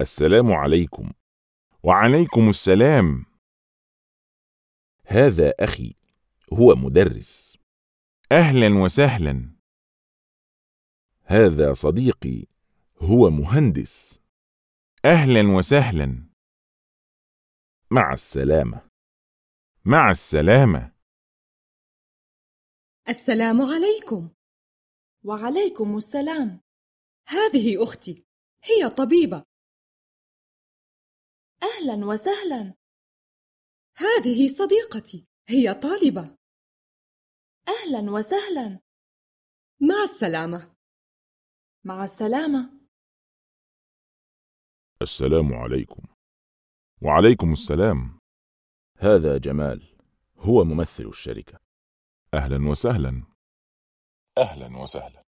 السلام عليكم وعليكم السلام هذا أخي هو مدرس أهلا وسهلا هذا صديقي هو مهندس أهلا وسهلا مع السلامة مع السلامة السلام عليكم وعليكم السلام هذه أختي هي طبيبة أهلا وسهلا هذه صديقتي هي طالبة أهلا وسهلا مع السلامة مع السلامة السلام عليكم وعليكم السلام هذا جمال هو ممثل الشركة أهلا وسهلا أهلا وسهلا